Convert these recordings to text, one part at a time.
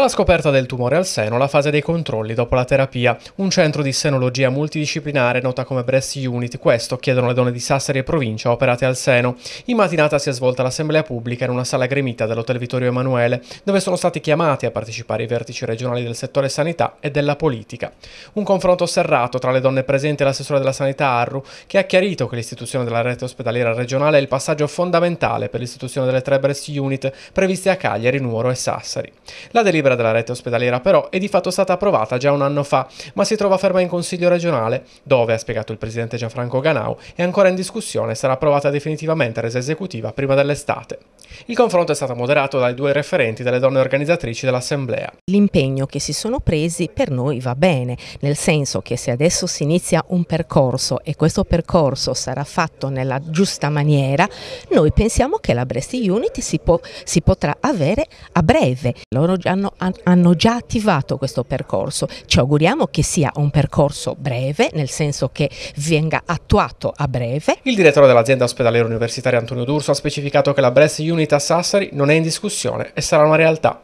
Dalla scoperta del tumore al seno, la fase dei controlli dopo la terapia. Un centro di senologia multidisciplinare, nota come Breast Unit, questo chiedono le donne di Sassari e provincia operate al seno. In mattinata si è svolta l'assemblea pubblica in una sala gremita dell'Hotel Vittorio Emanuele, dove sono stati chiamati a partecipare i vertici regionali del settore sanità e della politica. Un confronto serrato tra le donne presenti e l'assessore della sanità Arru, che ha chiarito che l'istituzione della rete ospedaliera regionale è il passaggio fondamentale per l'istituzione delle tre Breast Unit previste a Cagliari, Nuoro e Sassari. La delibera libera dalla rete ospedaliera però è di fatto stata approvata già un anno fa, ma si trova ferma in Consiglio regionale, dove, ha spiegato il presidente Gianfranco Ganau, è ancora in discussione e sarà approvata definitivamente resa esecutiva prima dell'estate. Il confronto è stato moderato dai due referenti delle donne organizzatrici dell'Assemblea. L'impegno che si sono presi per noi va bene, nel senso che se adesso si inizia un percorso e questo percorso sarà fatto nella giusta maniera, noi pensiamo che la Brest Unity si, po si potrà avere a breve. Loro hanno hanno già attivato questo percorso. Ci auguriamo che sia un percorso breve, nel senso che venga attuato a breve. Il direttore dell'azienda ospedaliera universitaria Antonio D'Urso ha specificato che la Breast Unit a Sassari non è in discussione e sarà una realtà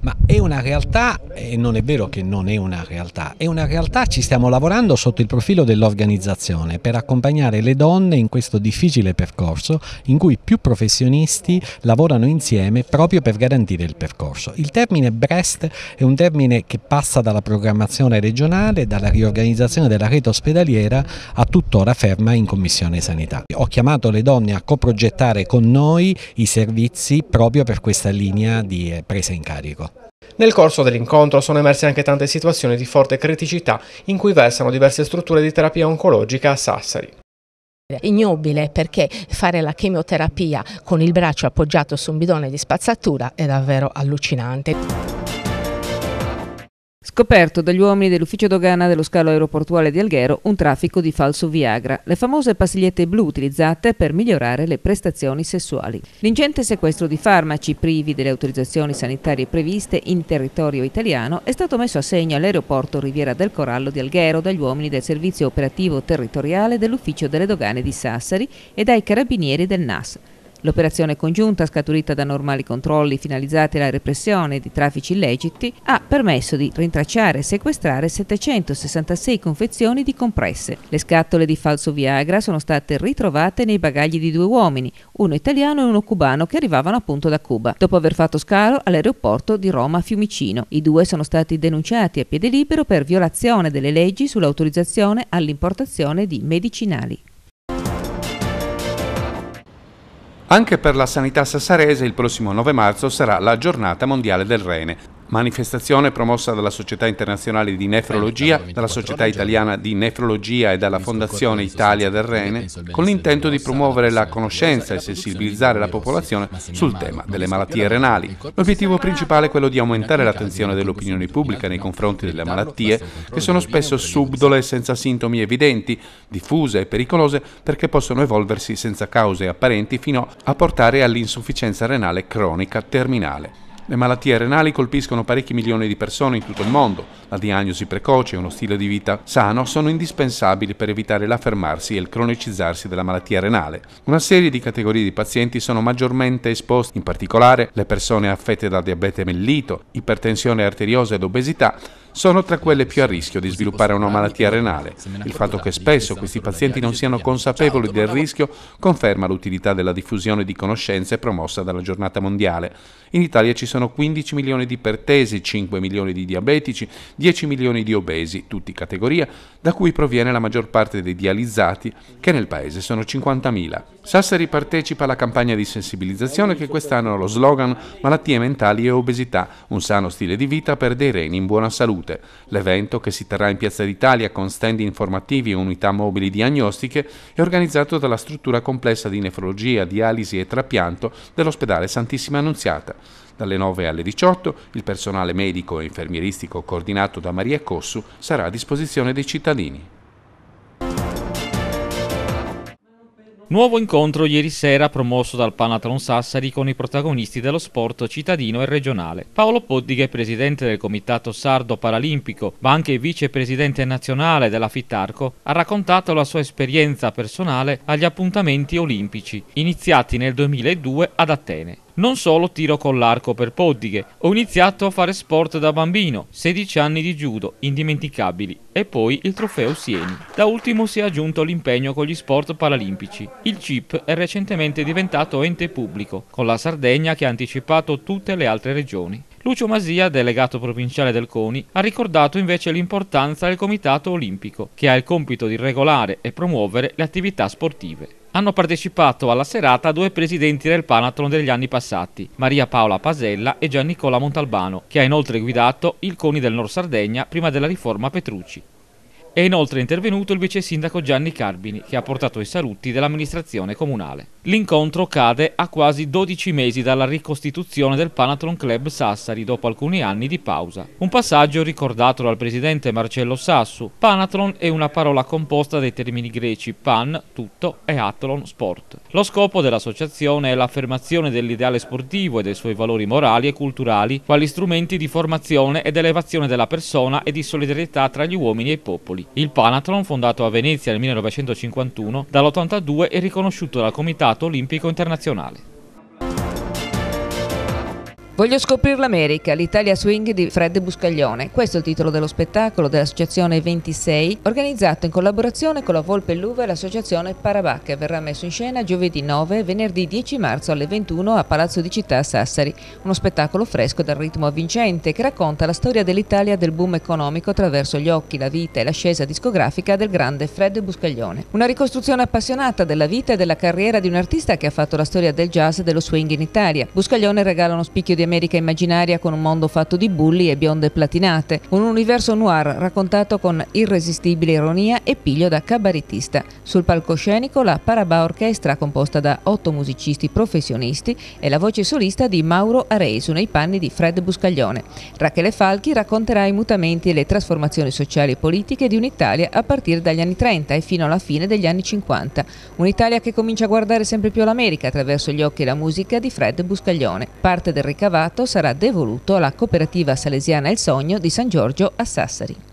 ma è una realtà e non è vero che non è una realtà, è una realtà ci stiamo lavorando sotto il profilo dell'organizzazione per accompagnare le donne in questo difficile percorso in cui più professionisti lavorano insieme proprio per garantire il percorso. Il termine BREST è un termine che passa dalla programmazione regionale, dalla riorganizzazione della rete ospedaliera a tuttora ferma in Commissione Sanità. Ho chiamato le donne a coprogettare con noi i servizi proprio per questa linea di eh, presa in carico pubblico. Nel corso dell'incontro sono emerse anche tante situazioni di forte criticità in cui versano diverse strutture di terapia oncologica a Sassari ignobile perché fare la chemioterapia con il braccio appoggiato su un bidone di spazzatura è davvero allucinante scoperto dagli uomini dell'ufficio dogana dello scalo aeroportuale di Alghero un traffico di falso Viagra, le famose pastigliette blu utilizzate per migliorare le prestazioni sessuali. L'ingente sequestro di farmaci privi delle autorizzazioni sanitarie previste in territorio italiano è stato messo a segno all'aeroporto Riviera del Corallo di Alghero dagli uomini del servizio operativo territoriale dell'ufficio delle dogane di Sassari e dai carabinieri del NAS. L'operazione congiunta, scaturita da normali controlli finalizzati alla repressione di traffici illeciti, ha permesso di rintracciare e sequestrare 766 confezioni di compresse. Le scatole di falso Viagra sono state ritrovate nei bagagli di due uomini, uno italiano e uno cubano, che arrivavano appunto da Cuba, dopo aver fatto scalo all'aeroporto di Roma Fiumicino. I due sono stati denunciati a piede libero per violazione delle leggi sull'autorizzazione all'importazione di medicinali. Anche per la sanità sassarese il prossimo 9 marzo sarà la giornata mondiale del rene manifestazione promossa dalla Società Internazionale di Nefrologia, dalla Società Italiana di Nefrologia e dalla Fondazione Italia del Rene, con l'intento di promuovere la conoscenza e sensibilizzare la popolazione sul tema delle malattie renali. L'obiettivo principale è quello di aumentare l'attenzione dell'opinione pubblica nei confronti delle malattie, che sono spesso subdole e senza sintomi evidenti, diffuse e pericolose perché possono evolversi senza cause apparenti fino a portare all'insufficienza renale cronica terminale. Le malattie renali colpiscono parecchi milioni di persone in tutto il mondo. La diagnosi precoce e uno stile di vita sano sono indispensabili per evitare l'affermarsi e il cronicizzarsi della malattia renale. Una serie di categorie di pazienti sono maggiormente esposti, in particolare le persone affette da diabete mellito, ipertensione arteriosa ed obesità, sono tra quelle più a rischio di sviluppare una malattia renale. Il fatto che spesso questi pazienti non siano consapevoli del rischio conferma l'utilità della diffusione di conoscenze promossa dalla giornata mondiale. In Italia ci sono 15 milioni di ipertesi, 5 milioni di diabetici, 10 milioni di obesi, tutti categoria, da cui proviene la maggior parte dei dializzati, che nel paese sono 50.000. Sassari partecipa alla campagna di sensibilizzazione che quest'anno ha lo slogan Malattie mentali e obesità, un sano stile di vita per dei reni in buona salute salute. L'evento, che si terrà in Piazza d'Italia con stand informativi e unità mobili diagnostiche, è organizzato dalla struttura complessa di nefrologia, dialisi e trapianto dell'ospedale Santissima Annunziata. Dalle 9 alle 18 il personale medico e infermieristico coordinato da Maria Cossu sarà a disposizione dei cittadini. Nuovo incontro ieri sera promosso dal Panathlon Sassari con i protagonisti dello sport cittadino e regionale. Paolo Poddighe, presidente del Comitato Sardo Paralimpico, ma anche vicepresidente nazionale della Fitarco, ha raccontato la sua esperienza personale agli appuntamenti olimpici, iniziati nel 2002 ad Atene. Non solo tiro con l'arco per poddiche, ho iniziato a fare sport da bambino, 16 anni di judo, indimenticabili, e poi il trofeo Sieni. Da ultimo si è aggiunto l'impegno con gli sport paralimpici. Il CIP è recentemente diventato ente pubblico, con la Sardegna che ha anticipato tutte le altre regioni. Lucio Masia, delegato provinciale del CONI, ha ricordato invece l'importanza del Comitato Olimpico, che ha il compito di regolare e promuovere le attività sportive hanno partecipato alla serata due presidenti del Panathlon degli anni passati, Maria Paola Pasella e Gian Nicola Montalbano, che ha inoltre guidato il CONI del Nord Sardegna prima della riforma Petrucci. È inoltre intervenuto il vice sindaco Gianni Carbini, che ha portato i saluti dell'amministrazione comunale. L'incontro cade a quasi 12 mesi dalla ricostituzione del Panathlon Club Sassari dopo alcuni anni di pausa. Un passaggio ricordato dal presidente Marcello Sassu. Panathlon è una parola composta dai termini greci pan, tutto, e athlon, sport. Lo scopo dell'associazione è l'affermazione dell'ideale sportivo e dei suoi valori morali e culturali, quali strumenti di formazione ed elevazione della persona e di solidarietà tra gli uomini e i popoli. Napoli. Il Panathlon, fondato a Venezia nel 1951, dall'82 è riconosciuto dal Comitato Olimpico Internazionale. Voglio scoprire l'America, l'Italia Swing di Fred Buscaglione. Questo è il titolo dello spettacolo dell'Associazione 26, organizzato in collaborazione con la Volpe Luva e l'Associazione Parabacca. Verrà messo in scena giovedì 9 e venerdì 10 marzo alle 21 a Palazzo di Città a Sassari. Uno spettacolo fresco dal ritmo avvincente che racconta la storia dell'Italia del boom economico attraverso gli occhi, la vita e l'ascesa discografica del grande Fred Buscaglione. Una ricostruzione appassionata della vita e della carriera di un artista che ha fatto la storia del jazz e dello swing in Italia. Buscaglione regala uno spicchio di America immaginaria con un mondo fatto di bulli e bionde platinate, un universo noir raccontato con irresistibile ironia e piglio da cabaretista. Sul palcoscenico la Parabà Orchestra composta da otto musicisti professionisti e la voce solista di Mauro Aresu nei panni di Fred Buscaglione. Rachele Falchi racconterà i mutamenti e le trasformazioni sociali e politiche di un'Italia a partire dagli anni 30 e fino alla fine degli anni 50. Un'Italia che comincia a guardare sempre più all'America attraverso gli occhi e la musica di Fred Buscaglione. Parte del ricavato ricavato sarà devoluto alla cooperativa salesiana Il Sogno di San Giorgio a Sassari.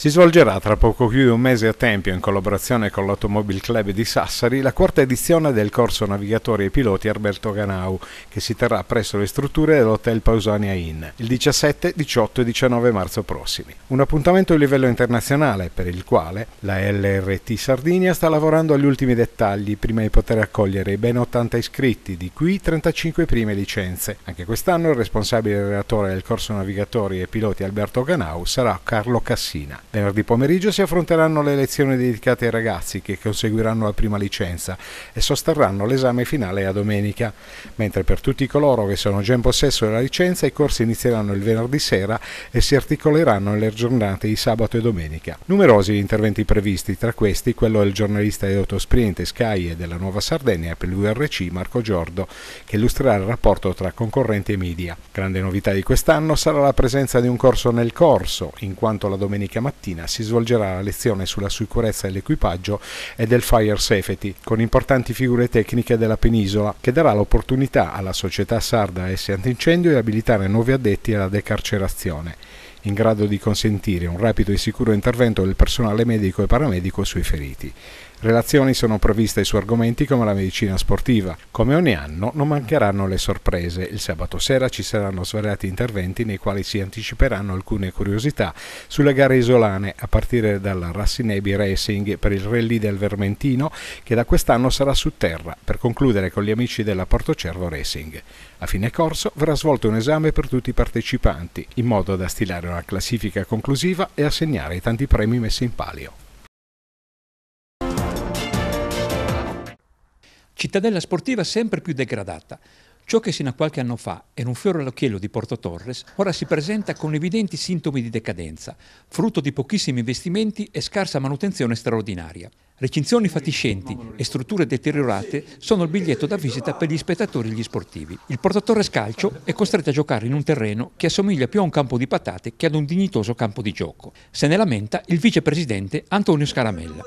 Si svolgerà tra poco più di un mese a Tempio, in collaborazione con l'Automobile Club di Sassari, la quarta edizione del corso navigatori e piloti Alberto Ganau, che si terrà presso le strutture dell'Hotel Pausania Inn il 17, 18 e 19 marzo prossimi. Un appuntamento a livello internazionale per il quale la LRT Sardinia sta lavorando agli ultimi dettagli prima di poter accogliere i ben 80 iscritti, di cui 35 prime licenze. Anche quest'anno il responsabile relatore del corso navigatori e piloti Alberto Ganau sarà Carlo Cassina. Venerdì pomeriggio si affronteranno le lezioni dedicate ai ragazzi che conseguiranno la prima licenza e sosterranno l'esame finale a domenica, mentre per tutti coloro che sono già in possesso della licenza i corsi inizieranno il venerdì sera e si articoleranno nelle giornate di sabato e domenica. Numerosi gli interventi previsti, tra questi quello del giornalista e autosprinte Sky e della Nuova Sardegna per l'URC Marco Giordo, che illustrerà il rapporto tra concorrenti e media. Grande novità di quest'anno sarà la presenza di un corso nel corso, in quanto la domenica mattina mattina si svolgerà la lezione sulla sicurezza dell'equipaggio e del fire safety, con importanti figure tecniche della penisola, che darà l'opportunità alla società sarda S Antincendio di abilitare nuovi addetti alla decarcerazione in grado di consentire un rapido e sicuro intervento del personale medico e paramedico sui feriti. Relazioni sono previste su argomenti come la medicina sportiva. Come ogni anno non mancheranno le sorprese. Il sabato sera ci saranno svariati interventi nei quali si anticiperanno alcune curiosità sulle gare isolane, a partire dalla Rassinebi Racing per il Rally del Vermentino, che da quest'anno sarà su terra, per concludere con gli amici della Porto Cervo Racing. A fine corso verrà svolto un esame per tutti i partecipanti, in modo da stilare una classifica conclusiva e assegnare i tanti premi messi in palio. cittadella sportiva sempre più degradata. Ciò che sino a qualche anno fa era un fiore all'occhiello di Porto Torres, ora si presenta con evidenti sintomi di decadenza, frutto di pochissimi investimenti e scarsa manutenzione straordinaria. Recinzioni fatiscenti e strutture deteriorate sono il biglietto da visita per gli spettatori e gli sportivi. Il Porto Torres Calcio è costretto a giocare in un terreno che assomiglia più a un campo di patate che ad un dignitoso campo di gioco. Se ne lamenta il vicepresidente Antonio Scaramella.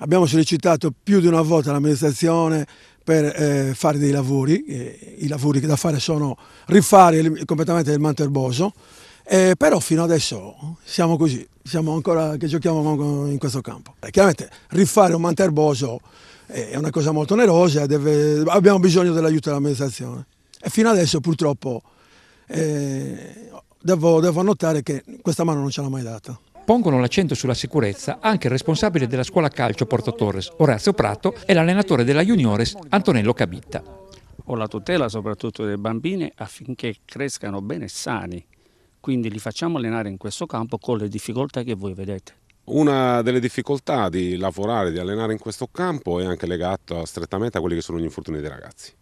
Abbiamo sollecitato più di una volta l'amministrazione, per eh, fare dei lavori, eh, i lavori da fare sono rifare il, completamente il Manterboso, eh, però fino adesso siamo così, siamo ancora che giochiamo in questo campo. Eh, chiaramente rifare un manto erboso eh, è una cosa molto onerosa, deve, abbiamo bisogno dell'aiuto dell'amministrazione e fino adesso purtroppo eh, devo, devo annotare che questa mano non ce l'ha mai data pongono l'accento sulla sicurezza anche il responsabile della scuola calcio Porto Torres, Orazio Prato, e l'allenatore della Juniores, Antonello Cabitta. Ho la tutela soprattutto dei bambini affinché crescano bene e sani, quindi li facciamo allenare in questo campo con le difficoltà che voi vedete. Una delle difficoltà di lavorare, di allenare in questo campo è anche legata strettamente a quelli che sono gli infortuni dei ragazzi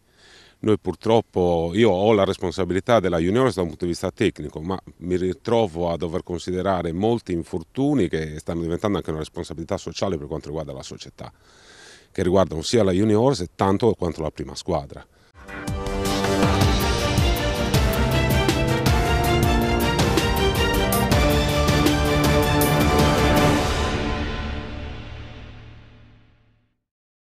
noi purtroppo, io ho la responsabilità della Juniors da un punto di vista tecnico, ma mi ritrovo a dover considerare molti infortuni che stanno diventando anche una responsabilità sociale per quanto riguarda la società, che riguardano sia la Juniors tanto quanto la prima squadra.